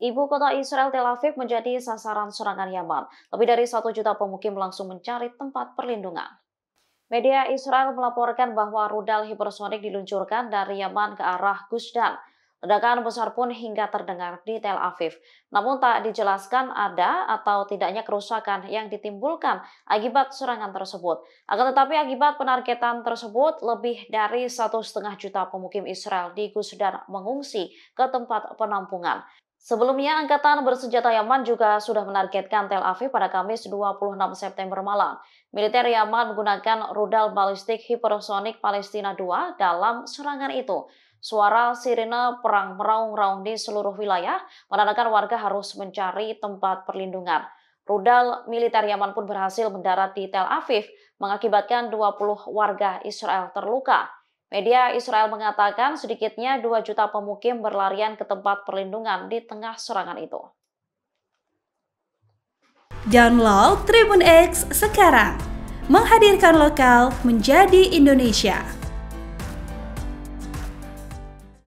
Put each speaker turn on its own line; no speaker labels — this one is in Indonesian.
Ibu kota Israel Tel Aviv menjadi sasaran serangan Yaman. Lebih dari satu juta pemukim langsung mencari tempat perlindungan. Media Israel melaporkan bahwa rudal hipersonik diluncurkan dari Yaman ke arah Gusdan. Ledakan besar pun hingga terdengar di Tel Aviv. Namun tak dijelaskan ada atau tidaknya kerusakan yang ditimbulkan akibat serangan tersebut. Akan tetapi akibat penargetan tersebut, lebih dari satu setengah juta pemukim Israel di Gusdan mengungsi ke tempat penampungan. Sebelumnya, Angkatan Bersenjata Yaman juga sudah menargetkan Tel Aviv pada Kamis 26 September malam. Militer Yaman menggunakan rudal balistik hipersonik Palestina 2 dalam serangan itu. Suara sirine perang meraung-raung di seluruh wilayah menandakan warga harus mencari tempat perlindungan. Rudal militer Yaman pun berhasil mendarat di Tel Aviv, mengakibatkan 20 warga Israel terluka. Media Israel mengatakan sedikitnya 2 juta pemukim berlarian ke tempat perlindungan di tengah serangan itu.
Download Tribun X sekarang. Menghadirkan lokal menjadi Indonesia.